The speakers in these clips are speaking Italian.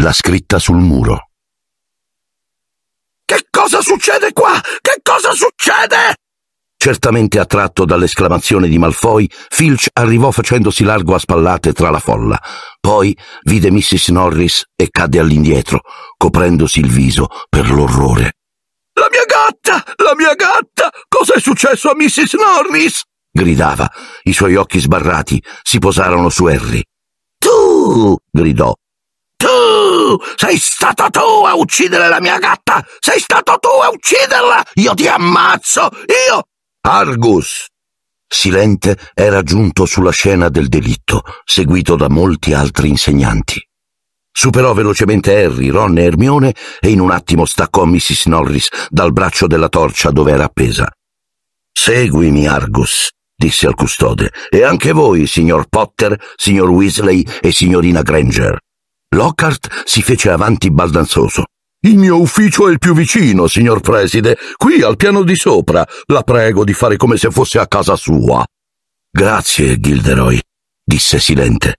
la scritta sul muro. Che cosa succede qua? Che cosa succede? Certamente attratto dall'esclamazione di Malfoy, Filch arrivò facendosi largo a spallate tra la folla. Poi vide Mrs. Norris e cadde all'indietro, coprendosi il viso per l'orrore. La mia gatta! La mia gatta! Cosa è successo a Mrs. Norris? gridava. I suoi occhi sbarrati si posarono su Harry. Tu! gridò, sei stato tu a uccidere la mia gatta! Sei stato tu a ucciderla! Io ti ammazzo! Io! Argus! Silente era giunto sulla scena del delitto, seguito da molti altri insegnanti. Superò velocemente Harry, Ron e Ermione e in un attimo staccò Mrs. Norris dal braccio della torcia dove era appesa. Seguimi, Argus, disse al custode, e anche voi, signor Potter, signor Weasley e signorina Granger. Lockhart si fece avanti baldanzoso. Il mio ufficio è il più vicino, signor preside, qui al piano di sopra. La prego di fare come se fosse a casa sua. Grazie, Gilderoy, disse silente.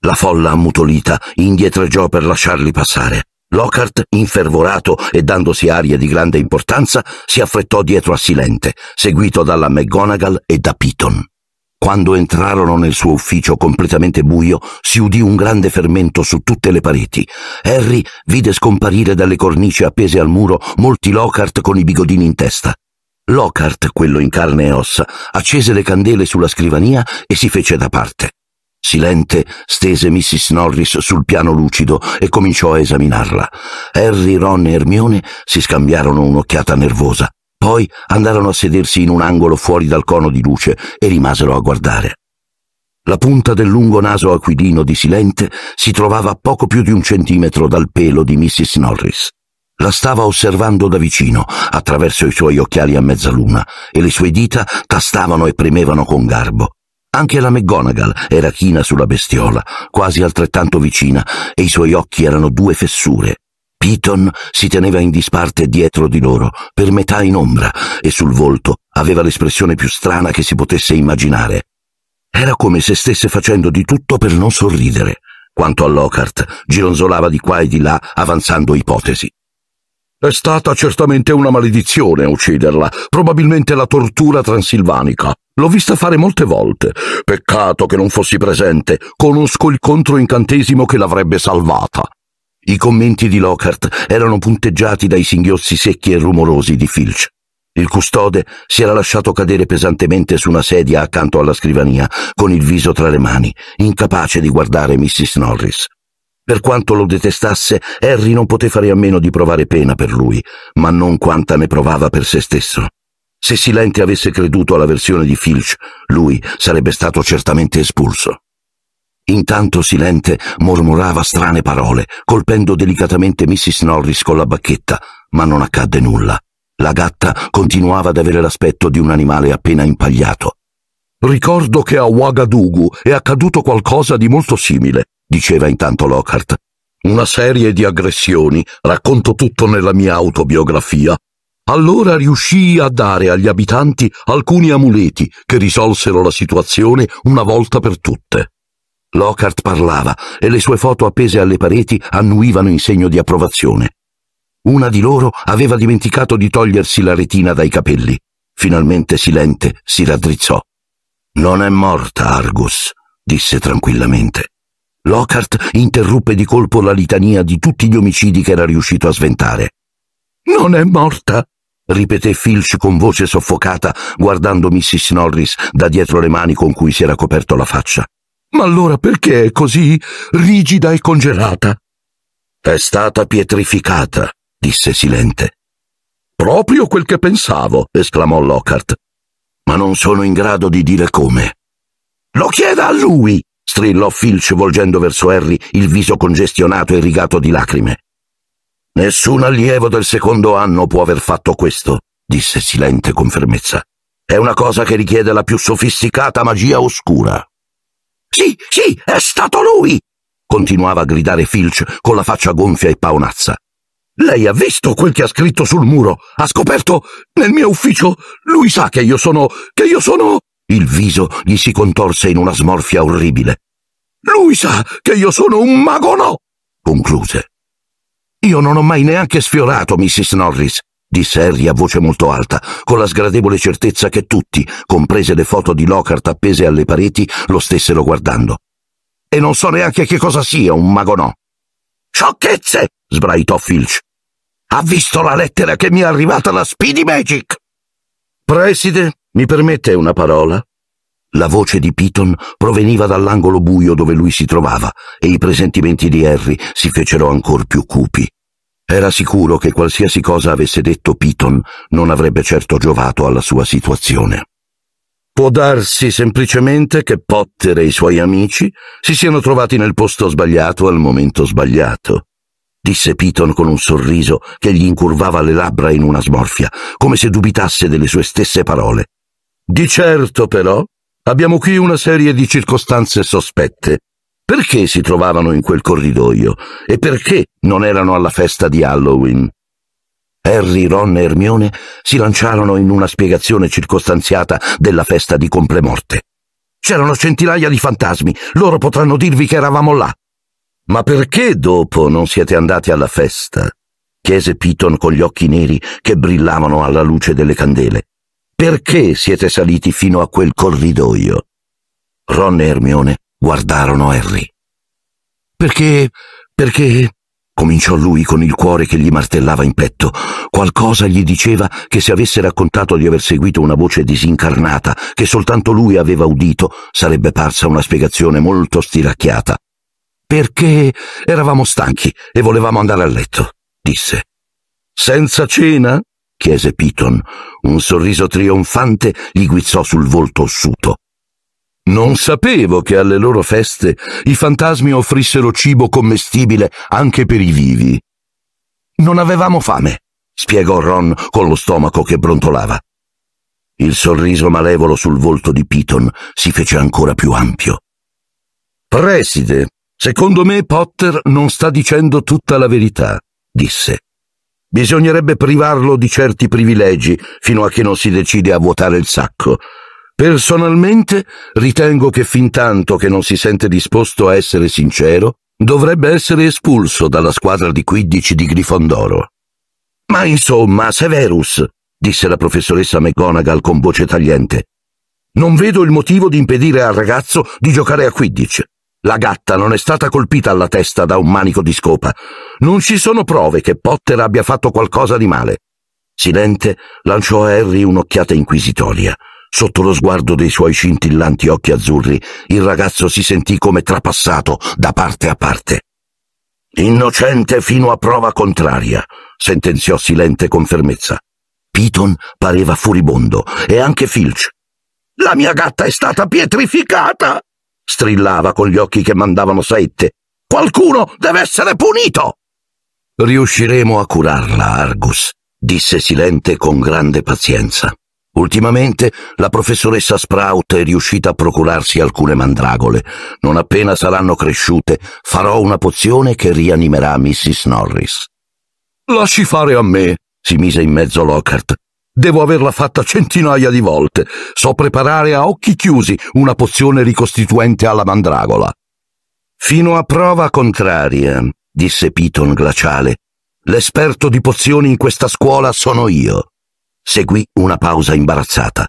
La folla ammutolita indietreggiò per lasciarli passare. Lockhart, infervorato e dandosi aria di grande importanza, si affrettò dietro a Silente, seguito dalla McGonagall e da Piton. Quando entrarono nel suo ufficio completamente buio, si udì un grande fermento su tutte le pareti. Harry vide scomparire dalle cornici appese al muro molti Lockhart con i bigodini in testa. Lockhart, quello in carne e ossa, accese le candele sulla scrivania e si fece da parte. Silente stese Mrs. Norris sul piano lucido e cominciò a esaminarla. Harry, Ron e Hermione si scambiarono un'occhiata nervosa. Poi andarono a sedersi in un angolo fuori dal cono di luce e rimasero a guardare. La punta del lungo naso aquilino di Silente si trovava a poco più di un centimetro dal pelo di Mrs. Norris. La stava osservando da vicino, attraverso i suoi occhiali a mezzaluna, e le sue dita tastavano e premevano con garbo. Anche la McGonagall era china sulla bestiola, quasi altrettanto vicina, e i suoi occhi erano due fessure, Piton si teneva in disparte dietro di loro, per metà in ombra, e sul volto aveva l'espressione più strana che si potesse immaginare. Era come se stesse facendo di tutto per non sorridere. Quanto a Lockhart, gironzolava di qua e di là, avanzando ipotesi. È stata certamente una maledizione ucciderla, probabilmente la tortura transilvanica. L'ho vista fare molte volte. Peccato che non fossi presente. Conosco il controincantesimo che l'avrebbe salvata. I commenti di Lockhart erano punteggiati dai singhiozzi secchi e rumorosi di Filch. Il custode si era lasciato cadere pesantemente su una sedia accanto alla scrivania, con il viso tra le mani, incapace di guardare Mrs. Norris. Per quanto lo detestasse, Harry non poté fare a meno di provare pena per lui, ma non quanta ne provava per se stesso. Se Silente avesse creduto alla versione di Filch, lui sarebbe stato certamente espulso. Intanto Silente mormorava strane parole, colpendo delicatamente Mrs. Norris con la bacchetta, ma non accadde nulla. La gatta continuava ad avere l'aspetto di un animale appena impagliato. Ricordo che a Ouagadougou è accaduto qualcosa di molto simile, diceva intanto Lockhart. Una serie di aggressioni, racconto tutto nella mia autobiografia. Allora riuscii a dare agli abitanti alcuni amuleti che risolsero la situazione una volta per tutte. Lockhart parlava e le sue foto appese alle pareti annuivano in segno di approvazione. Una di loro aveva dimenticato di togliersi la retina dai capelli. Finalmente silente si raddrizzò. Non è morta, Argus, disse tranquillamente. Lockhart interruppe di colpo la litania di tutti gli omicidi che era riuscito a sventare. Non è morta, ripeté Filch con voce soffocata, guardando Mrs. Norris da dietro le mani con cui si era coperto la faccia. Ma allora perché è così rigida e congelata? È stata pietrificata, disse Silente. Proprio quel che pensavo, esclamò Lockhart. Ma non sono in grado di dire come. Lo chieda a lui, strillò Filch volgendo verso Harry il viso congestionato e rigato di lacrime. Nessun allievo del secondo anno può aver fatto questo, disse Silente con fermezza. È una cosa che richiede la più sofisticata magia oscura. Sì, sì, è stato lui! continuava a gridare Filch con la faccia gonfia e paonazza. Lei ha visto quel che ha scritto sul muro? Ha scoperto? Nel mio ufficio? Lui sa che io sono... che io sono... Il viso gli si contorse in una smorfia orribile. Lui sa che io sono un mago no! concluse. Io non ho mai neanche sfiorato Mrs. Norris disse Harry a voce molto alta, con la sgradevole certezza che tutti, comprese le foto di Lockhart appese alle pareti, lo stessero guardando. E non so neanche che cosa sia un mago no. Sciocchezze! sbraitò Filch. Ha visto la lettera che mi è arrivata da Speedy Magic! Preside, mi permette una parola? La voce di Piton proveniva dall'angolo buio dove lui si trovava e i presentimenti di Harry si fecero ancor più cupi. Era sicuro che qualsiasi cosa avesse detto Piton non avrebbe certo giovato alla sua situazione. Può darsi semplicemente che Potter e i suoi amici si siano trovati nel posto sbagliato al momento sbagliato, disse Piton con un sorriso che gli incurvava le labbra in una smorfia, come se dubitasse delle sue stesse parole. Di certo, però, abbiamo qui una serie di circostanze sospette, perché si trovavano in quel corridoio? E perché non erano alla festa di Halloween? Harry, Ron e Hermione si lanciarono in una spiegazione circostanziata della festa di complemorte. C'erano centinaia di fantasmi, loro potranno dirvi che eravamo là. Ma perché dopo non siete andati alla festa? chiese Piton con gli occhi neri che brillavano alla luce delle candele. Perché siete saliti fino a quel corridoio? Ron e Hermione guardarono Harry. Perché, perché, cominciò lui con il cuore che gli martellava in petto. Qualcosa gli diceva che se avesse raccontato di aver seguito una voce disincarnata, che soltanto lui aveva udito, sarebbe parsa una spiegazione molto stiracchiata. Perché eravamo stanchi e volevamo andare a letto, disse. Senza cena? chiese Piton. Un sorriso trionfante gli guizzò sul volto ossuto. Non sapevo che alle loro feste i fantasmi offrissero cibo commestibile anche per i vivi. Non avevamo fame, spiegò Ron con lo stomaco che brontolava. Il sorriso malevolo sul volto di Piton si fece ancora più ampio. Preside, secondo me Potter non sta dicendo tutta la verità, disse. Bisognerebbe privarlo di certi privilegi fino a che non si decide a vuotare il sacco. Personalmente ritengo che fin tanto che non si sente disposto a essere sincero, dovrebbe essere espulso dalla squadra di quidditch di Grifondoro. Ma insomma, Severus, disse la professoressa McGonagall con voce tagliente, non vedo il motivo di impedire al ragazzo di giocare a quidditch. La gatta non è stata colpita alla testa da un manico di scopa. Non ci sono prove che Potter abbia fatto qualcosa di male. Silente lanciò a Harry un'occhiata inquisitoria. Sotto lo sguardo dei suoi scintillanti occhi azzurri, il ragazzo si sentì come trapassato da parte a parte. Innocente fino a prova contraria, sentenziò Silente con fermezza. Piton pareva furibondo e anche Filch. La mia gatta è stata pietrificata! strillava con gli occhi che mandavano saette. Qualcuno deve essere punito! Riusciremo a curarla, Argus, disse Silente con grande pazienza. Ultimamente la professoressa Sprout è riuscita a procurarsi alcune mandragole. Non appena saranno cresciute, farò una pozione che rianimerà Mrs. Norris. Lasci fare a me, si mise in mezzo Lockhart. Devo averla fatta centinaia di volte. So preparare a occhi chiusi una pozione ricostituente alla mandragola. Fino a prova contraria, disse Piton glaciale. L'esperto di pozioni in questa scuola sono io. Seguì una pausa imbarazzata.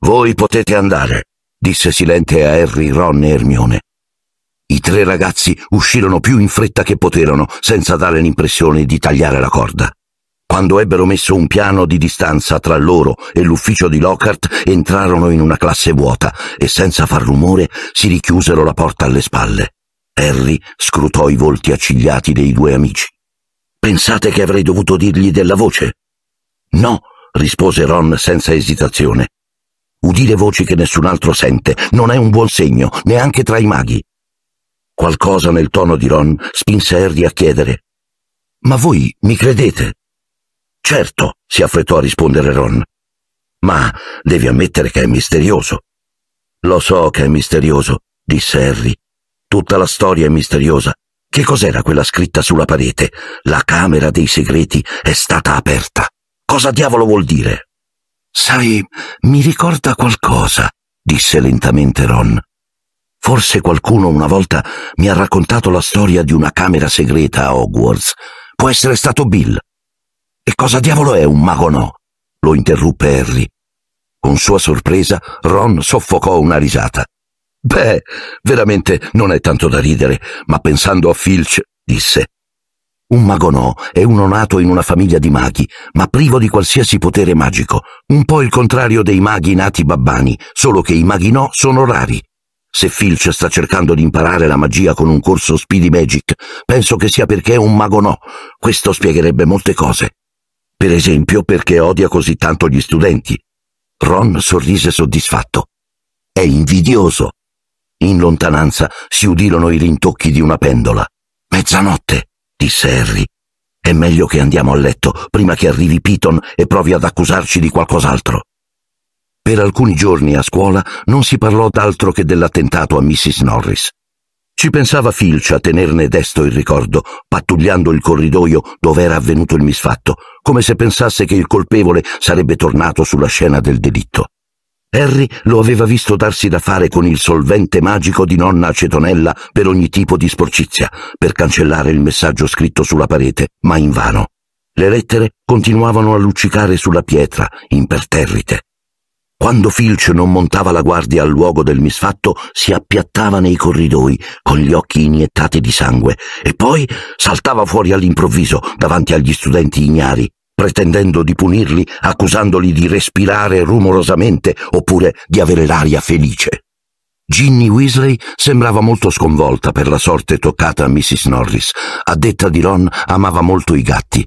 Voi potete andare, disse silente a Harry, Ron e Hermione. I tre ragazzi uscirono più in fretta che poterono, senza dare l'impressione di tagliare la corda. Quando ebbero messo un piano di distanza tra loro e l'ufficio di Lockhart, entrarono in una classe vuota e senza far rumore si richiusero la porta alle spalle. Harry scrutò i volti accigliati dei due amici. Pensate che avrei dovuto dirgli della voce? No, rispose Ron senza esitazione. Udire voci che nessun altro sente non è un buon segno, neanche tra i maghi. Qualcosa nel tono di Ron spinse Harry a chiedere. Ma voi mi credete? Certo, si affrettò a rispondere Ron. Ma devi ammettere che è misterioso. Lo so che è misterioso, disse Harry. Tutta la storia è misteriosa. Che cos'era quella scritta sulla parete? La camera dei segreti è stata aperta. Cosa diavolo vuol dire? Sai, mi ricorda qualcosa, disse lentamente Ron. Forse qualcuno una volta mi ha raccontato la storia di una camera segreta a Hogwarts. Può essere stato Bill. E cosa diavolo è un mago no? lo interruppe Harry. Con sua sorpresa, Ron soffocò una risata. Beh, veramente non è tanto da ridere, ma pensando a Filch, disse, un mago no, è uno nato in una famiglia di maghi, ma privo di qualsiasi potere magico, un po' il contrario dei maghi nati babbani, solo che i maghi no sono rari. Se Filch sta cercando di imparare la magia con un corso Speedy Magic, penso che sia perché è un mago no. Questo spiegherebbe molte cose. Per esempio perché odia così tanto gli studenti. Ron sorrise soddisfatto. È invidioso. In lontananza si udirono i rintocchi di una pendola. Mezzanotte disse Harry. È meglio che andiamo a letto prima che arrivi Piton e provi ad accusarci di qualcos'altro. Per alcuni giorni a scuola non si parlò d'altro che dell'attentato a Mrs. Norris. Ci pensava Filch a tenerne desto il ricordo, pattugliando il corridoio dove era avvenuto il misfatto, come se pensasse che il colpevole sarebbe tornato sulla scena del delitto. Harry lo aveva visto darsi da fare con il solvente magico di nonna Cetonella per ogni tipo di sporcizia, per cancellare il messaggio scritto sulla parete, ma invano. Le lettere continuavano a luccicare sulla pietra, imperterrite. Quando Filch non montava la guardia al luogo del misfatto, si appiattava nei corridoi, con gli occhi iniettati di sangue, e poi saltava fuori all'improvviso, davanti agli studenti ignari, pretendendo di punirli, accusandoli di respirare rumorosamente oppure di avere l'aria felice. Ginny Weasley sembrava molto sconvolta per la sorte toccata a Mrs. Norris. A detta di Ron amava molto i gatti.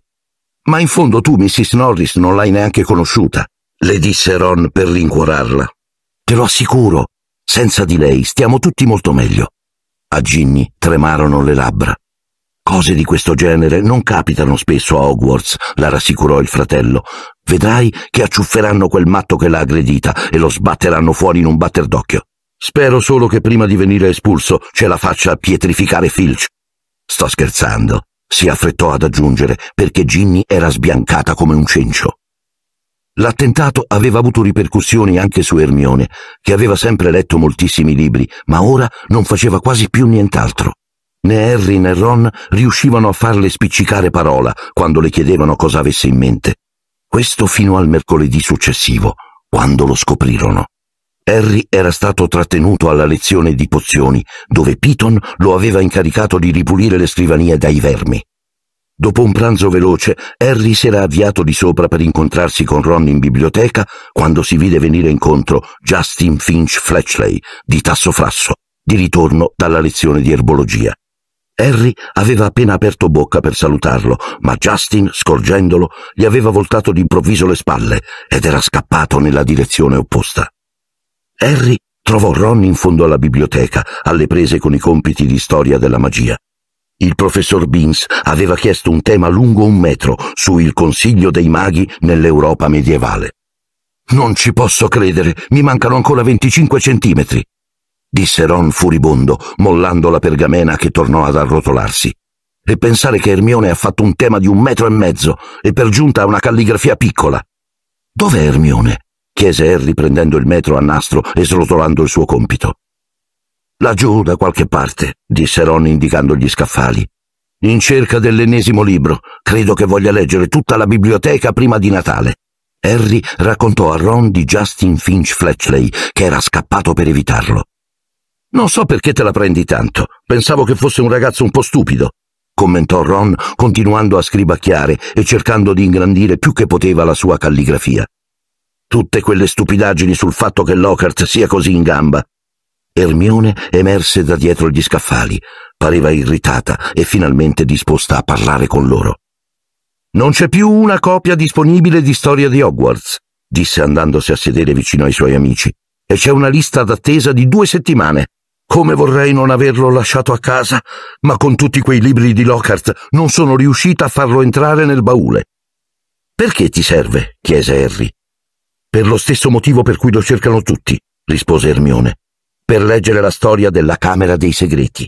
Ma in fondo tu, Mrs. Norris, non l'hai neanche conosciuta, le disse Ron per rincuorarla. Te lo assicuro, senza di lei stiamo tutti molto meglio. A Ginny tremarono le labbra. Cose di questo genere non capitano spesso a Hogwarts, la rassicurò il fratello. Vedrai che acciufferanno quel matto che l'ha aggredita e lo sbatteranno fuori in un batter d'occhio. Spero solo che prima di venire espulso ce la faccia pietrificare Filch. Sto scherzando, si affrettò ad aggiungere, perché Ginny era sbiancata come un cencio. L'attentato aveva avuto ripercussioni anche su Ermione, che aveva sempre letto moltissimi libri, ma ora non faceva quasi più nient'altro. Né Harry né Ron riuscivano a farle spiccicare parola quando le chiedevano cosa avesse in mente. Questo fino al mercoledì successivo, quando lo scoprirono. Harry era stato trattenuto alla lezione di pozioni, dove Piton lo aveva incaricato di ripulire le scrivanie dai vermi. Dopo un pranzo veloce, Harry si era avviato di sopra per incontrarsi con Ron in biblioteca quando si vide venire incontro Justin Finch Fletchley, di Tasso Frasso, di ritorno dalla lezione di erbologia. Harry aveva appena aperto bocca per salutarlo, ma Justin, scorgendolo, gli aveva voltato d'improvviso le spalle ed era scappato nella direzione opposta. Harry trovò Ron in fondo alla biblioteca, alle prese con i compiti di storia della magia. Il professor Beans aveva chiesto un tema lungo un metro su il consiglio dei maghi nell'Europa medievale. Non ci posso credere, mi mancano ancora 25 centimetri disse Ron furibondo, mollando la pergamena che tornò ad arrotolarsi. E pensare che Ermione ha fatto un tema di un metro e mezzo e per giunta una calligrafia piccola. Dov'è Ermione? chiese Harry prendendo il metro a nastro e srotolando il suo compito. Laggiù da qualche parte, disse Ron indicando gli scaffali. In cerca dell'ennesimo libro. Credo che voglia leggere tutta la biblioteca prima di Natale. Harry raccontò a Ron di Justin Finch Fletchley, che era scappato per evitarlo. Non so perché te la prendi tanto. Pensavo che fosse un ragazzo un po' stupido, commentò Ron, continuando a scribacchiare e cercando di ingrandire più che poteva la sua calligrafia. Tutte quelle stupidaggini sul fatto che Lockhart sia così in gamba. Ermione emerse da dietro gli scaffali, pareva irritata e finalmente disposta a parlare con loro. Non c'è più una copia disponibile di Storia di Hogwarts, disse andandosi a sedere vicino ai suoi amici, e c'è una lista d'attesa di due settimane. Come vorrei non averlo lasciato a casa, ma con tutti quei libri di Lockhart non sono riuscita a farlo entrare nel baule. Perché ti serve? chiese Harry. Per lo stesso motivo per cui lo cercano tutti, rispose Ermione, per leggere la storia della Camera dei Segreti.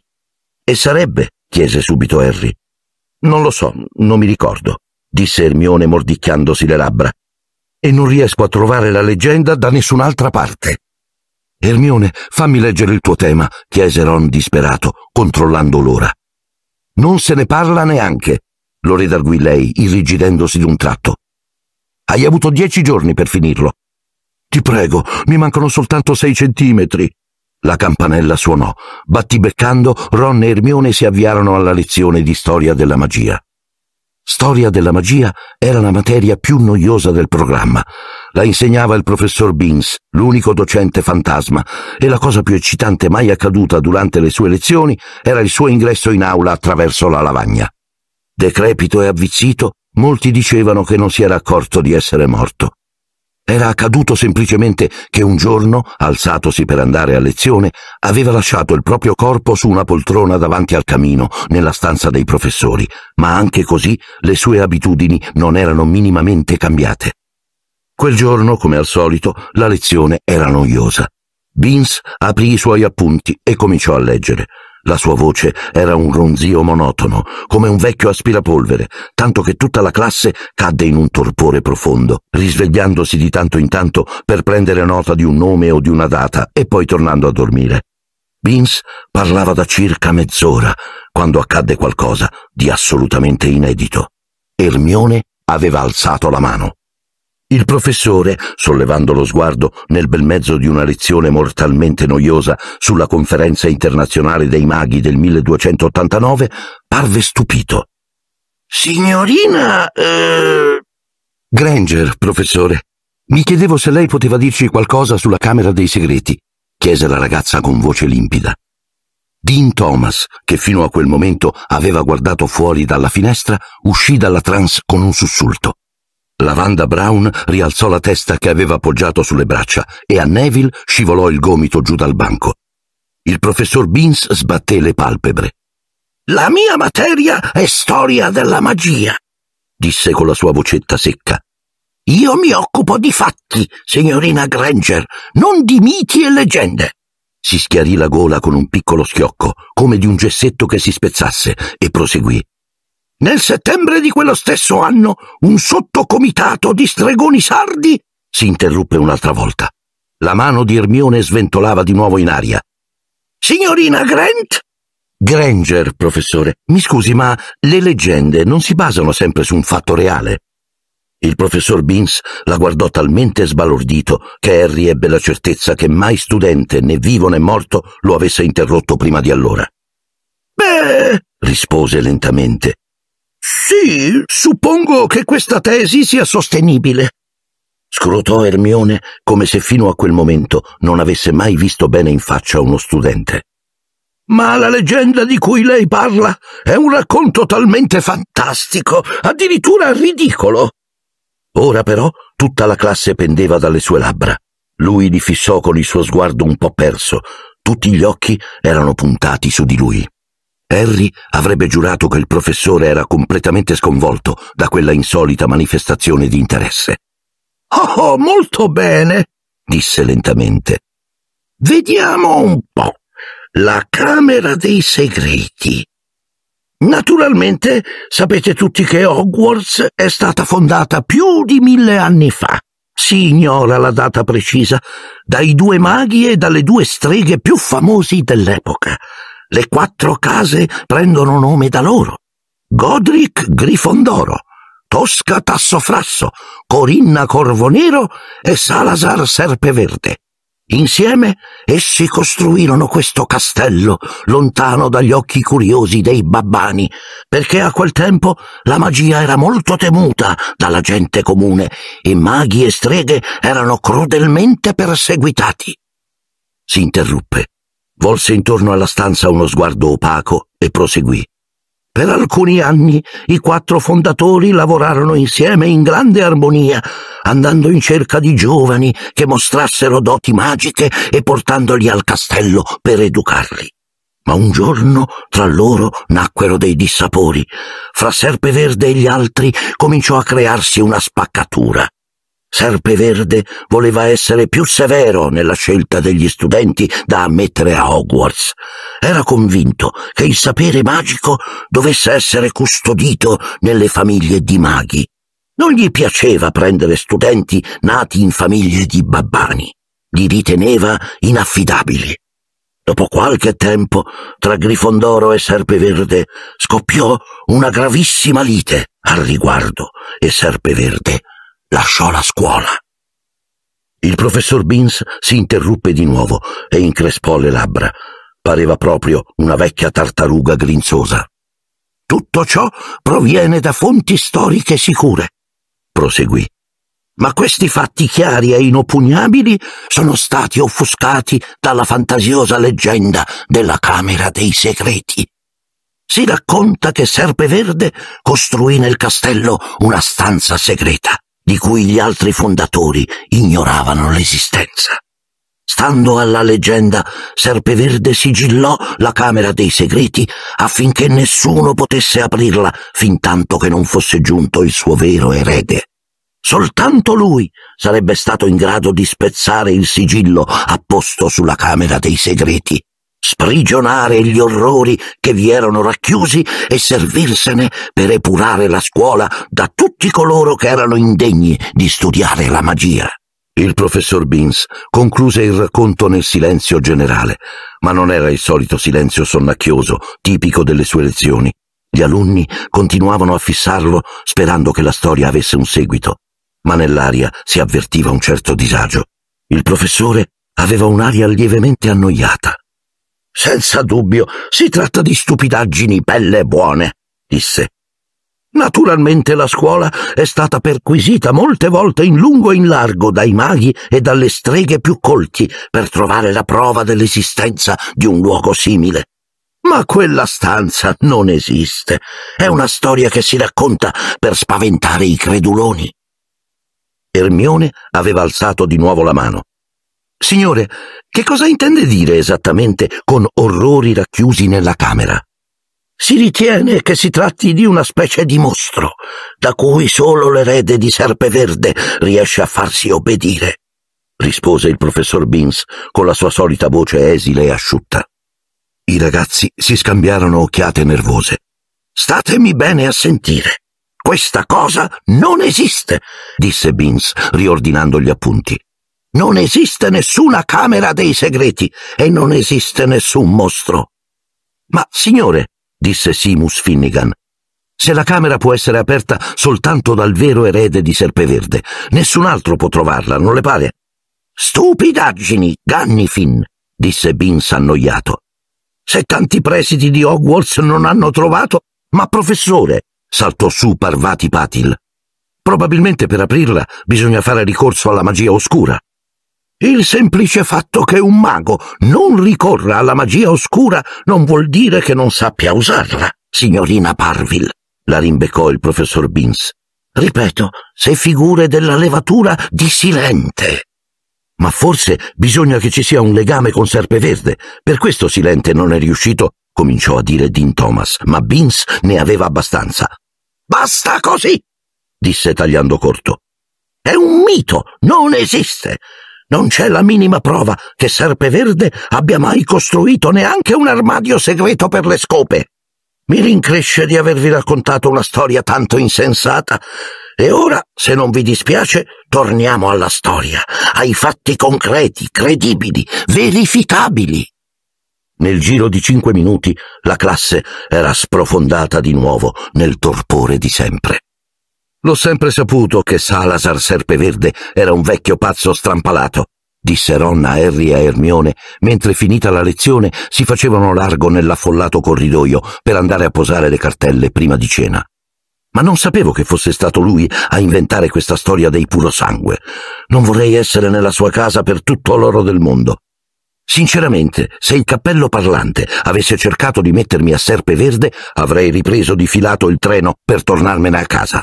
E sarebbe? chiese subito Harry. Non lo so, non mi ricordo, disse Ermione mordicchiandosi le labbra. E non riesco a trovare la leggenda da nessun'altra parte. Ermione, fammi leggere il tuo tema, chiese Ron disperato, controllando l'ora. Non se ne parla neanche, lo redarguì lei, irrigidendosi d'un tratto. Hai avuto dieci giorni per finirlo. Ti prego, mi mancano soltanto sei centimetri. La campanella suonò. Battibeccando, Ron e Ermione si avviarono alla lezione di storia della magia. Storia della magia era la materia più noiosa del programma. La insegnava il professor Beans, l'unico docente fantasma, e la cosa più eccitante mai accaduta durante le sue lezioni era il suo ingresso in aula attraverso la lavagna. Decrepito e avvizzito, molti dicevano che non si era accorto di essere morto. Era accaduto semplicemente che un giorno, alzatosi per andare a lezione, aveva lasciato il proprio corpo su una poltrona davanti al camino, nella stanza dei professori, ma anche così le sue abitudini non erano minimamente cambiate. Quel giorno, come al solito, la lezione era noiosa. Beans aprì i suoi appunti e cominciò a leggere. La sua voce era un ronzio monotono, come un vecchio aspirapolvere, tanto che tutta la classe cadde in un torpore profondo, risvegliandosi di tanto in tanto per prendere nota di un nome o di una data e poi tornando a dormire. Vince parlava da circa mezz'ora, quando accadde qualcosa di assolutamente inedito. Ermione aveva alzato la mano. Il professore, sollevando lo sguardo nel bel mezzo di una lezione mortalmente noiosa sulla conferenza internazionale dei maghi del 1289, parve stupito. Signorina... Eh... Granger, professore. Mi chiedevo se lei poteva dirci qualcosa sulla Camera dei Segreti, chiese la ragazza con voce limpida. Dean Thomas, che fino a quel momento aveva guardato fuori dalla finestra, uscì dalla trance con un sussulto. Lavanda Brown rialzò la testa che aveva appoggiato sulle braccia e a Neville scivolò il gomito giù dal banco. Il professor Beans sbatté le palpebre. La mia materia è storia della magia, disse con la sua vocetta secca. Io mi occupo di fatti, signorina Granger, non di miti e leggende. Si schiarì la gola con un piccolo schiocco, come di un gessetto che si spezzasse, e proseguì. Nel settembre di quello stesso anno un sottocomitato di stregoni sardi si interruppe un'altra volta. La mano di Ermione sventolava di nuovo in aria. Signorina Grant? Granger, professore, mi scusi, ma le leggende non si basano sempre su un fatto reale. Il professor Beans la guardò talmente sbalordito che Harry ebbe la certezza che mai studente, né vivo né morto, lo avesse interrotto prima di allora. Beh, rispose lentamente, sì, suppongo che questa tesi sia sostenibile. Scrutò Ermione come se fino a quel momento non avesse mai visto bene in faccia uno studente. Ma la leggenda di cui lei parla è un racconto talmente fantastico, addirittura ridicolo. Ora però tutta la classe pendeva dalle sue labbra. Lui li fissò con il suo sguardo un po' perso. Tutti gli occhi erano puntati su di lui. Harry avrebbe giurato che il professore era completamente sconvolto da quella insolita manifestazione di interesse. Oh, oh molto bene, disse lentamente. Vediamo un po'. La Camera dei Segreti. Naturalmente sapete tutti che Hogwarts è stata fondata più di mille anni fa. Si ignora la data precisa, dai due maghi e dalle due streghe più famosi dell'epoca. Le quattro case prendono nome da loro. Godric Grifondoro, Tosca Tassofrasso, Corinna Corvonero e Salazar Serpeverde. Insieme essi costruirono questo castello lontano dagli occhi curiosi dei babbani, perché a quel tempo la magia era molto temuta dalla gente comune e maghi e streghe erano crudelmente perseguitati. Si interruppe Volse intorno alla stanza uno sguardo opaco e proseguì. Per alcuni anni i quattro fondatori lavorarono insieme in grande armonia, andando in cerca di giovani che mostrassero doti magiche e portandoli al castello per educarli. Ma un giorno tra loro nacquero dei dissapori. Fra Serpeverde e gli altri cominciò a crearsi una spaccatura. Serpeverde voleva essere più severo nella scelta degli studenti da ammettere a Hogwarts. Era convinto che il sapere magico dovesse essere custodito nelle famiglie di maghi. Non gli piaceva prendere studenti nati in famiglie di babbani. Li riteneva inaffidabili. Dopo qualche tempo, tra Grifondoro e Serpeverde scoppiò una gravissima lite al riguardo e Serpeverde lasciò la scuola. Il professor Beans si interruppe di nuovo e increspò le labbra. Pareva proprio una vecchia tartaruga grinzosa. Tutto ciò proviene da fonti storiche sicure, proseguì. Ma questi fatti chiari e inoppugnabili sono stati offuscati dalla fantasiosa leggenda della Camera dei Segreti. Si racconta che Serpeverde costruì nel castello una stanza segreta di cui gli altri fondatori ignoravano l'esistenza. Stando alla leggenda, Serpeverde sigillò la Camera dei Segreti affinché nessuno potesse aprirla fin tanto che non fosse giunto il suo vero erede. Soltanto lui sarebbe stato in grado di spezzare il sigillo apposto sulla Camera dei Segreti sprigionare gli orrori che vi erano racchiusi e servirsene per epurare la scuola da tutti coloro che erano indegni di studiare la magia. Il professor Beans concluse il racconto nel silenzio generale, ma non era il solito silenzio sonnacchioso tipico delle sue lezioni. Gli alunni continuavano a fissarlo sperando che la storia avesse un seguito, ma nell'aria si avvertiva un certo disagio. Il professore aveva un'aria lievemente annoiata. Senza dubbio, si tratta di stupidaggini pelle buone, disse. Naturalmente la scuola è stata perquisita molte volte in lungo e in largo dai maghi e dalle streghe più colti per trovare la prova dell'esistenza di un luogo simile. Ma quella stanza non esiste. È una storia che si racconta per spaventare i creduloni. Ermione aveva alzato di nuovo la mano. Signore, che cosa intende dire esattamente con orrori racchiusi nella camera? Si ritiene che si tratti di una specie di mostro, da cui solo l'erede di Serpeverde riesce a farsi obbedire, rispose il professor Beans con la sua solita voce esile e asciutta. I ragazzi si scambiarono occhiate nervose. Statemi bene a sentire. Questa cosa non esiste, disse Beans, riordinando gli appunti. Non esiste nessuna Camera dei Segreti e non esiste nessun mostro. Ma, signore, disse Simus Finnigan, se la Camera può essere aperta soltanto dal vero erede di Serpeverde, nessun altro può trovarla, non le pare? Stupidaggini, Gannifin, disse Bins annoiato. Se tanti presidi di Hogwarts non hanno trovato, ma professore, saltò su Parvati Patil. Probabilmente per aprirla bisogna fare ricorso alla magia oscura. Il semplice fatto che un mago non ricorra alla magia oscura non vuol dire che non sappia usarla, signorina Parville, la rimbeccò il professor Beans. Ripeto, se figure della levatura di Silente. Ma forse bisogna che ci sia un legame con Serpeverde. Per questo Silente non è riuscito, cominciò a dire Dean Thomas, ma Beans ne aveva abbastanza. Basta così! disse tagliando corto. È un mito, non esiste. Non c'è la minima prova che Serpeverde abbia mai costruito neanche un armadio segreto per le scope. Mi rincresce di avervi raccontato una storia tanto insensata. E ora, se non vi dispiace, torniamo alla storia, ai fatti concreti, credibili, verificabili. Nel giro di cinque minuti la classe era sprofondata di nuovo nel torpore di sempre. L'ho sempre saputo che Salazar Serpeverde era un vecchio pazzo strampalato, disse Ron a Harry e a Ermione, mentre finita la lezione si facevano largo nell'affollato corridoio per andare a posare le cartelle prima di cena. Ma non sapevo che fosse stato lui a inventare questa storia dei purosangue. Non vorrei essere nella sua casa per tutto l'oro del mondo. Sinceramente, se il cappello parlante avesse cercato di mettermi a serpe verde, avrei ripreso di filato il treno per tornarmene a casa.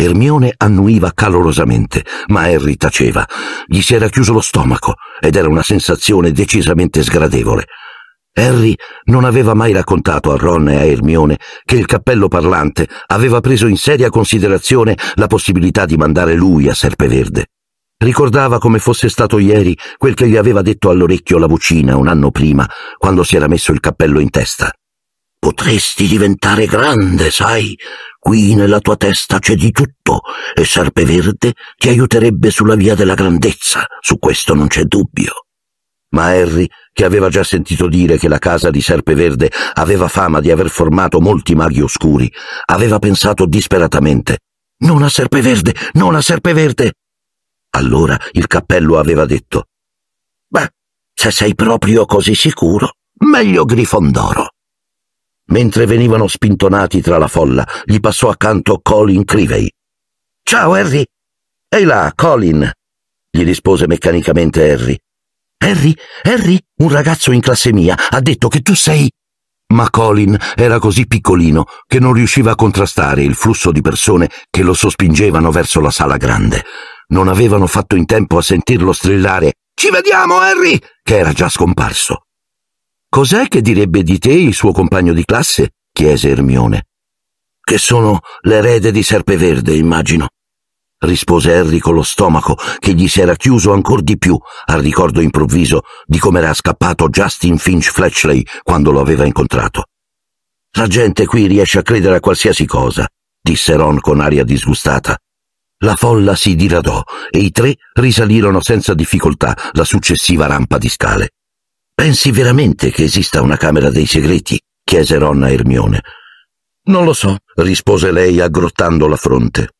Ermione annuiva calorosamente, ma Harry taceva. Gli si era chiuso lo stomaco ed era una sensazione decisamente sgradevole. Harry non aveva mai raccontato a Ron e a Ermione che il cappello parlante aveva preso in seria considerazione la possibilità di mandare lui a Serpeverde. Ricordava come fosse stato ieri quel che gli aveva detto all'orecchio la vocina un anno prima, quando si era messo il cappello in testa. Potresti diventare grande, sai? Qui nella tua testa c'è di tutto e Serpeverde ti aiuterebbe sulla via della grandezza, su questo non c'è dubbio. Ma Harry, che aveva già sentito dire che la casa di Serpeverde aveva fama di aver formato molti maghi oscuri, aveva pensato disperatamente Non a Serpeverde, non a Serpeverde! Allora il cappello aveva detto Beh, se sei proprio così sicuro, meglio Grifondoro. Mentre venivano spintonati tra la folla, gli passò accanto Colin Crivey. Ciao, Harry! Ehi là, Colin! gli rispose meccanicamente Harry. Harry, Harry, un ragazzo in classe mia ha detto che tu sei... Ma Colin era così piccolino che non riusciva a contrastare il flusso di persone che lo sospingevano verso la sala grande. Non avevano fatto in tempo a sentirlo strillare Ci vediamo, Harry! che era già scomparso. Cos'è che direbbe di te il suo compagno di classe? chiese Ermione. Che sono l'erede di Serpeverde, immagino, rispose Harry con lo stomaco che gli si era chiuso ancor di più al ricordo improvviso di come era scappato Justin Finch Fletchley quando lo aveva incontrato. La gente qui riesce a credere a qualsiasi cosa, disse Ron con aria disgustata. La folla si diradò e i tre risalirono senza difficoltà la successiva rampa di scale. Pensi veramente che esista una Camera dei Segreti? chiese Ron a Ermione. Non lo so, rispose lei aggrottando la fronte.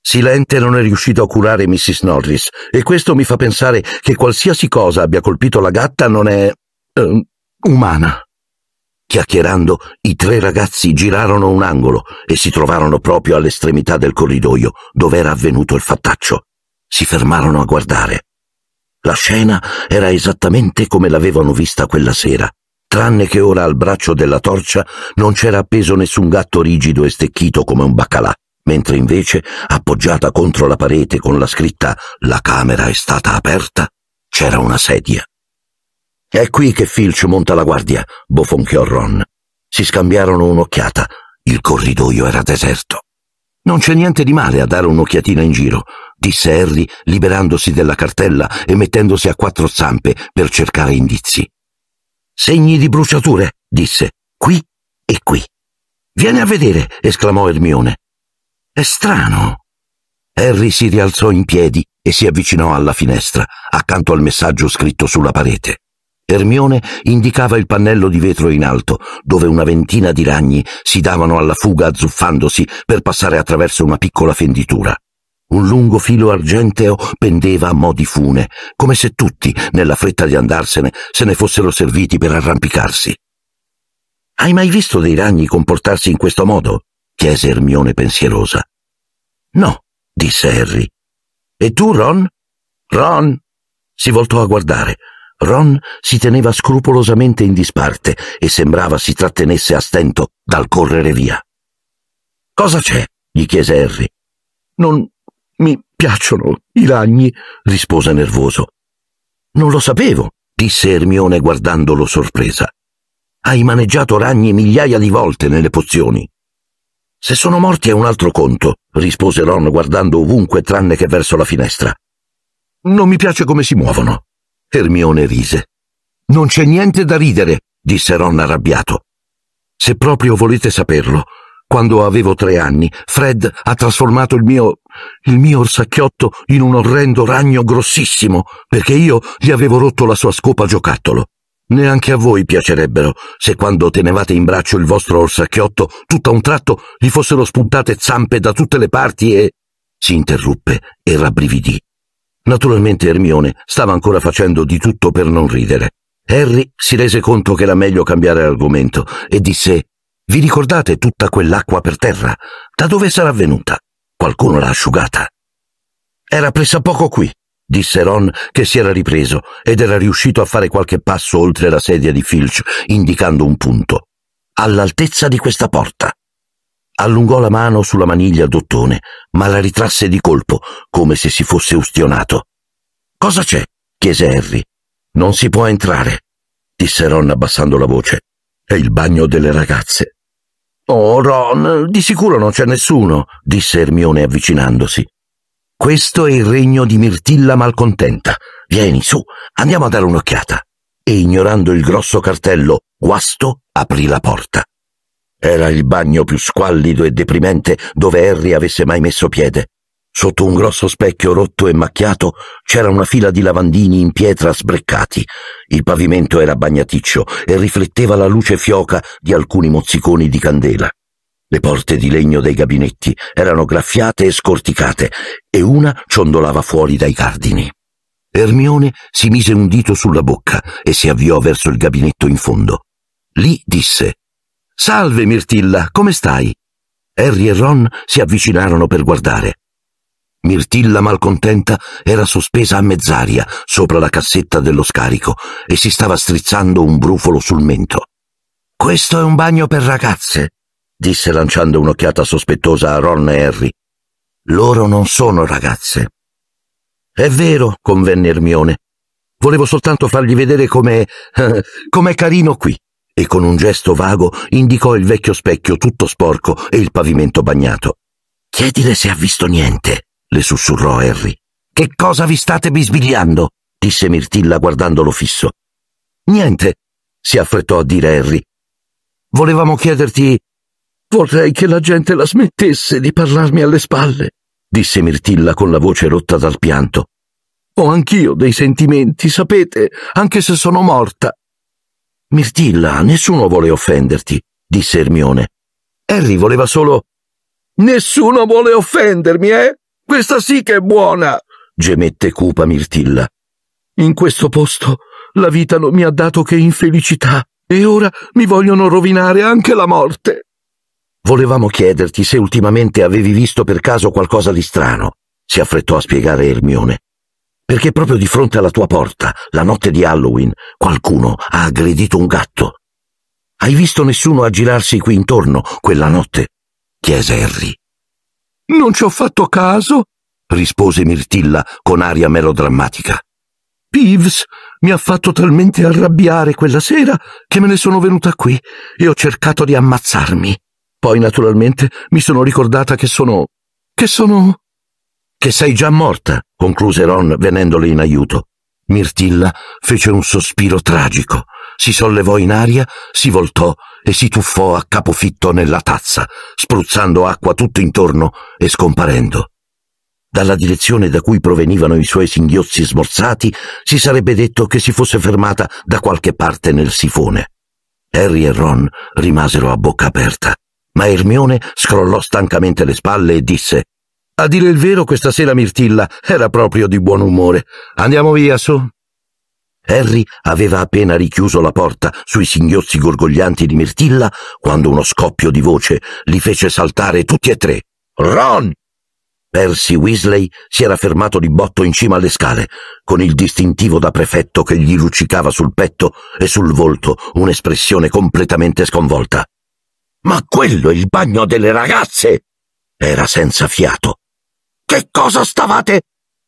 Silente non è riuscito a curare Mrs. Norris, e questo mi fa pensare che qualsiasi cosa abbia colpito la gatta non è. Eh, umana. Chiacchierando, i tre ragazzi girarono un angolo e si trovarono proprio all'estremità del corridoio, dove era avvenuto il fattaccio. Si fermarono a guardare. La scena era esattamente come l'avevano vista quella sera, tranne che ora al braccio della torcia non c'era appeso nessun gatto rigido e stecchito come un baccalà, mentre invece, appoggiata contro la parete con la scritta La camera è stata aperta, c'era una sedia. È qui che Filch monta la guardia, bofonchiò Ron. Si scambiarono un'occhiata. Il corridoio era deserto. Non c'è niente di male a dare un'occhiatina in giro, disse Harry, liberandosi della cartella e mettendosi a quattro zampe per cercare indizi. Segni di bruciature, disse, qui e qui. Vieni a vedere, esclamò Ermione. È strano. Harry si rialzò in piedi e si avvicinò alla finestra, accanto al messaggio scritto sulla parete. Ermione indicava il pannello di vetro in alto, dove una ventina di ragni si davano alla fuga azzuffandosi per passare attraverso una piccola fenditura. Un lungo filo argenteo pendeva a mo' di fune, come se tutti, nella fretta di andarsene, se ne fossero serviti per arrampicarsi. Hai mai visto dei ragni comportarsi in questo modo? chiese Ermione pensierosa. No, disse Harry. E tu, Ron? Ron! Si voltò a guardare, Ron si teneva scrupolosamente in disparte e sembrava si trattenesse a stento dal correre via. Cosa c'è? gli chiese Harry. Non mi piacciono i ragni, rispose nervoso. Non lo sapevo, disse Ermione guardandolo sorpresa. Hai maneggiato ragni migliaia di volte nelle pozioni. Se sono morti è un altro conto, rispose Ron guardando ovunque tranne che verso la finestra. Non mi piace come si muovono. Hermione rise. Non c'è niente da ridere, disse Ron arrabbiato. Se proprio volete saperlo, quando avevo tre anni, Fred ha trasformato il mio. il mio orsacchiotto in un orrendo ragno grossissimo, perché io gli avevo rotto la sua scopa giocattolo. Neanche a voi piacerebbero se quando tenevate in braccio il vostro orsacchiotto, tutto a un tratto gli fossero spuntate zampe da tutte le parti e. si interruppe e rabbrividì. Naturalmente Ermione stava ancora facendo di tutto per non ridere. Harry si rese conto che era meglio cambiare argomento e disse Vi ricordate tutta quell'acqua per terra? Da dove sarà venuta? Qualcuno l'ha asciugata. Era pressappoco qui, disse Ron che si era ripreso ed era riuscito a fare qualche passo oltre la sedia di Filch, indicando un punto. All'altezza di questa porta. Allungò la mano sulla maniglia d'ottone, ma la ritrasse di colpo, come se si fosse ustionato. Cosa c'è? chiese Harry. Non si può entrare, disse Ron abbassando la voce. È il bagno delle ragazze. Oh, Ron, di sicuro non c'è nessuno, disse Hermione avvicinandosi. Questo è il regno di Mirtilla malcontenta. Vieni su, andiamo a dare un'occhiata. E ignorando il grosso cartello, guasto, aprì la porta. Era il bagno più squallido e deprimente dove Harry avesse mai messo piede. Sotto un grosso specchio rotto e macchiato c'era una fila di lavandini in pietra sbreccati. Il pavimento era bagnaticcio e rifletteva la luce fioca di alcuni mozziconi di candela. Le porte di legno dei gabinetti erano graffiate e scorticate e una ciondolava fuori dai cardini. Ermione si mise un dito sulla bocca e si avviò verso il gabinetto in fondo. Lì disse Salve Mirtilla, come stai? Harry e Ron si avvicinarono per guardare. Mirtilla malcontenta era sospesa a mezz'aria sopra la cassetta dello scarico e si stava strizzando un brufolo sul mento. Questo è un bagno per ragazze, disse lanciando un'occhiata sospettosa a Ron e Harry. Loro non sono ragazze. È vero, convenne Ermione. Volevo soltanto fargli vedere com'è. com'è carino qui e con un gesto vago indicò il vecchio specchio tutto sporco e il pavimento bagnato. Chiedile se ha visto niente, le sussurrò Harry. Che cosa vi state bisbigliando? disse Mirtilla guardandolo fisso. Niente, si affrettò a dire Harry. Volevamo chiederti. Vorrei che la gente la smettesse di parlarmi alle spalle, disse Mirtilla con la voce rotta dal pianto. Ho anch'io dei sentimenti, sapete, anche se sono morta. Mirtilla, nessuno vuole offenderti, disse Ermione. Harry voleva solo... Nessuno vuole offendermi, eh? Questa sì che è buona! gemette cupa Mirtilla. In questo posto la vita non mi ha dato che infelicità e ora mi vogliono rovinare anche la morte. Volevamo chiederti se ultimamente avevi visto per caso qualcosa di strano, si affrettò a spiegare Ermione perché proprio di fronte alla tua porta, la notte di Halloween, qualcuno ha aggredito un gatto. Hai visto nessuno aggirarsi qui intorno quella notte? chiese Harry. Non ci ho fatto caso, rispose Mirtilla con aria melodrammatica. Peeves mi ha fatto talmente arrabbiare quella sera che me ne sono venuta qui e ho cercato di ammazzarmi. Poi naturalmente mi sono ricordata che sono... che sono... che sei già morta, concluse Ron venendole in aiuto. Mirtilla fece un sospiro tragico, si sollevò in aria, si voltò e si tuffò a capofitto nella tazza, spruzzando acqua tutto intorno e scomparendo. Dalla direzione da cui provenivano i suoi singhiozzi smorzati, si sarebbe detto che si fosse fermata da qualche parte nel sifone. Harry e Ron rimasero a bocca aperta, ma Hermione scrollò stancamente le spalle e disse a dire il vero, questa sera Mirtilla era proprio di buon umore. Andiamo via, su. Harry aveva appena richiuso la porta sui singhiozzi gorgoglianti di Mirtilla quando uno scoppio di voce li fece saltare tutti e tre. Ron! Percy Weasley si era fermato di botto in cima alle scale, con il distintivo da prefetto che gli luccicava sul petto e sul volto un'espressione completamente sconvolta. Ma quello è il bagno delle ragazze! Era senza fiato. Che cosa stavate?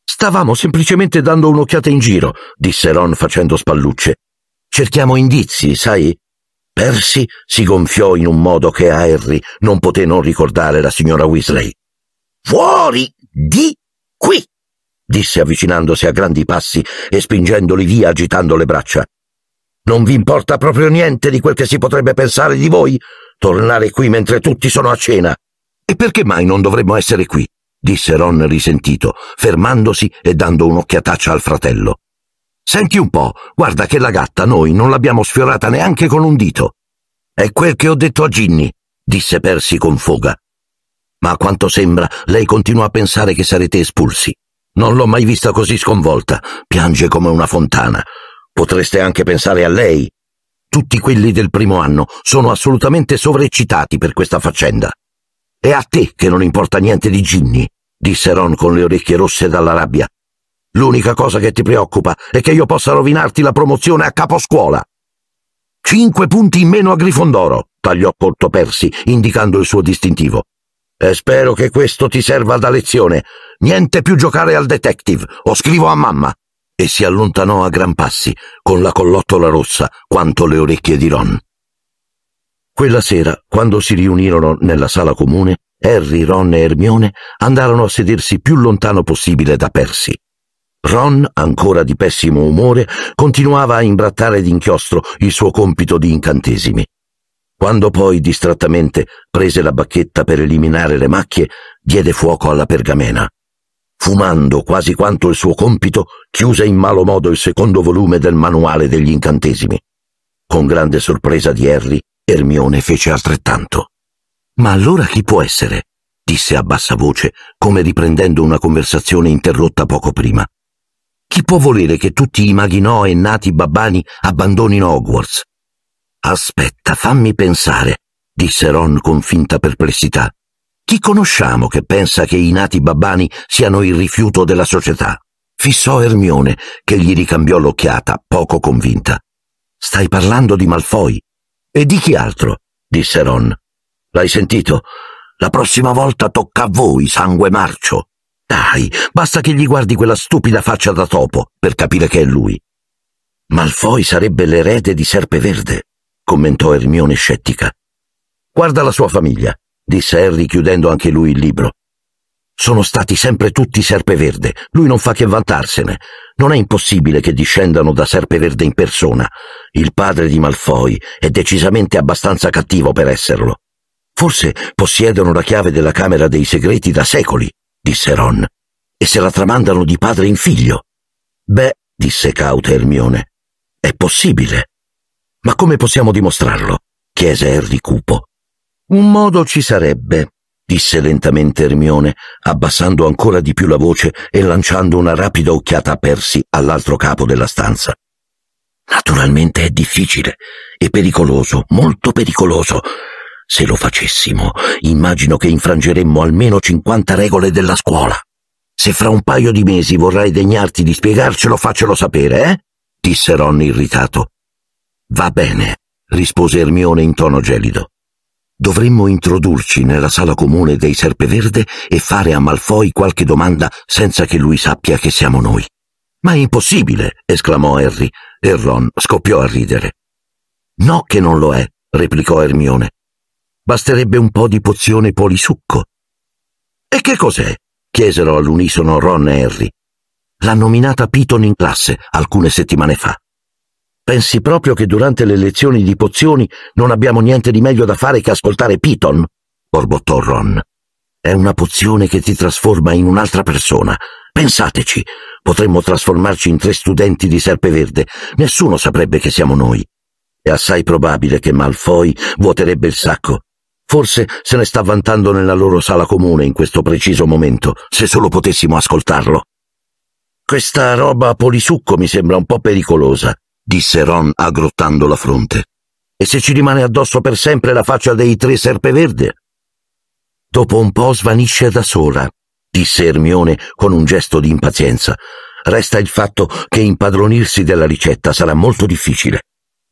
Stavamo semplicemente dando un'occhiata in giro, disse Ron facendo spallucce. Cerchiamo indizi, sai? Percy si gonfiò in un modo che a Harry non poté non ricordare la signora Weasley. Fuori di qui! disse avvicinandosi a grandi passi e spingendoli via agitando le braccia. Non vi importa proprio niente di quel che si potrebbe pensare di voi? Tornare qui mentre tutti sono a cena. E perché mai non dovremmo essere qui? disse Ron risentito, fermandosi e dando un'occhiataccia al fratello. Senti un po', guarda che la gatta noi non l'abbiamo sfiorata neanche con un dito. È quel che ho detto a Ginny, disse Percy con foga. Ma a quanto sembra lei continua a pensare che sarete espulsi. Non l'ho mai vista così sconvolta, piange come una fontana. Potreste anche pensare a lei. Tutti quelli del primo anno sono assolutamente sovreccitati per questa faccenda. È a te che non importa niente di Ginny, disse Ron con le orecchie rosse dalla rabbia. L'unica cosa che ti preoccupa è che io possa rovinarti la promozione a caposcuola. Cinque punti in meno a Grifondoro, tagliò corto Persi, indicando il suo distintivo. E spero che questo ti serva da lezione. Niente più giocare al detective, o scrivo a mamma. E si allontanò a gran passi, con la collottola rossa quanto le orecchie di Ron. Quella sera, quando si riunirono nella sala comune, Harry, Ron e Hermione andarono a sedersi più lontano possibile da Percy. Ron, ancora di pessimo umore, continuava a imbrattare d'inchiostro il suo compito di incantesimi. Quando poi distrattamente prese la bacchetta per eliminare le macchie, diede fuoco alla pergamena. Fumando quasi quanto il suo compito, chiuse in malo modo il secondo volume del manuale degli incantesimi. Con grande sorpresa di Harry, Ermione fece altrettanto. Ma allora chi può essere? disse a bassa voce, come riprendendo una conversazione interrotta poco prima. Chi può volere che tutti i maghi no e nati babbani abbandonino Hogwarts? Aspetta, fammi pensare, disse Ron con finta perplessità. Chi conosciamo che pensa che i nati babbani siano il rifiuto della società? Fissò Ermione, che gli ricambiò l'occhiata, poco convinta. Stai parlando di Malfoy? E di chi altro? disse Ron. L'hai sentito? La prossima volta tocca a voi, sangue marcio. Dai, basta che gli guardi quella stupida faccia da topo per capire che è lui. Malfoy sarebbe l'erede di Serpeverde, commentò Ermione scettica. Guarda la sua famiglia, disse Harry chiudendo anche lui il libro. Sono stati sempre tutti Serpeverde, lui non fa che vantarsene. Non è impossibile che discendano da Serpeverde in persona. Il padre di Malfoy è decisamente abbastanza cattivo per esserlo. Forse possiedono la chiave della Camera dei Segreti da secoli, disse Ron, e se la tramandano di padre in figlio. Beh, disse cauta Ermione, è possibile. Ma come possiamo dimostrarlo? chiese Harry cupo. Un modo ci sarebbe, disse lentamente Ermione, abbassando ancora di più la voce e lanciando una rapida occhiata a Percy all'altro capo della stanza. Naturalmente è difficile e pericoloso, molto pericoloso, se lo facessimo, immagino che infrangeremmo almeno 50 regole della scuola. Se fra un paio di mesi vorrai degnarti di spiegarcelo, faccelo sapere, eh? disse Ron irritato. Va bene, rispose Ermione in tono gelido. Dovremmo introdurci nella sala comune dei Serpeverde e fare a Malfoy qualche domanda senza che lui sappia che siamo noi. Ma è impossibile! esclamò Harry, e Ron scoppiò a ridere. No che non lo è, replicò Ermione. Basterebbe un po' di pozione polisucco. E che cos'è? chiesero all'unisono Ron e Harry. L'ha nominata Piton in classe alcune settimane fa. Pensi proprio che durante le lezioni di pozioni non abbiamo niente di meglio da fare che ascoltare Piton? borbottò Ron. È una pozione che ti trasforma in un'altra persona. Pensateci, potremmo trasformarci in tre studenti di Serpeverde. Nessuno saprebbe che siamo noi. È assai probabile che Malfoy vuoterebbe il sacco Forse se ne sta vantando nella loro sala comune in questo preciso momento, se solo potessimo ascoltarlo. Questa roba a polisucco mi sembra un po' pericolosa, disse Ron aggrottando la fronte. E se ci rimane addosso per sempre la faccia dei tre serpeverde? Dopo un po' svanisce da sola, disse Ermione con un gesto di impazienza. Resta il fatto che impadronirsi della ricetta sarà molto difficile.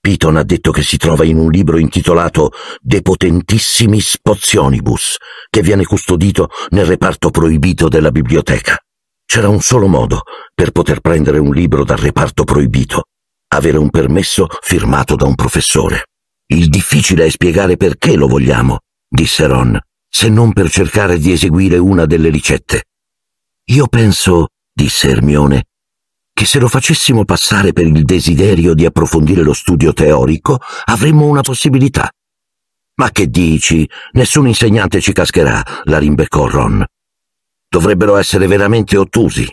Piton ha detto che si trova in un libro intitolato De potentissimi spozionibus, che viene custodito nel reparto proibito della biblioteca. C'era un solo modo per poter prendere un libro dal reparto proibito, avere un permesso firmato da un professore. Il difficile è spiegare perché lo vogliamo, disse Ron, se non per cercare di eseguire una delle ricette. Io penso, disse Ermione, che se lo facessimo passare per il desiderio di approfondire lo studio teorico, avremmo una possibilità. Ma che dici? Nessun insegnante ci cascherà, la rimbeccò Ron. Dovrebbero essere veramente ottusi.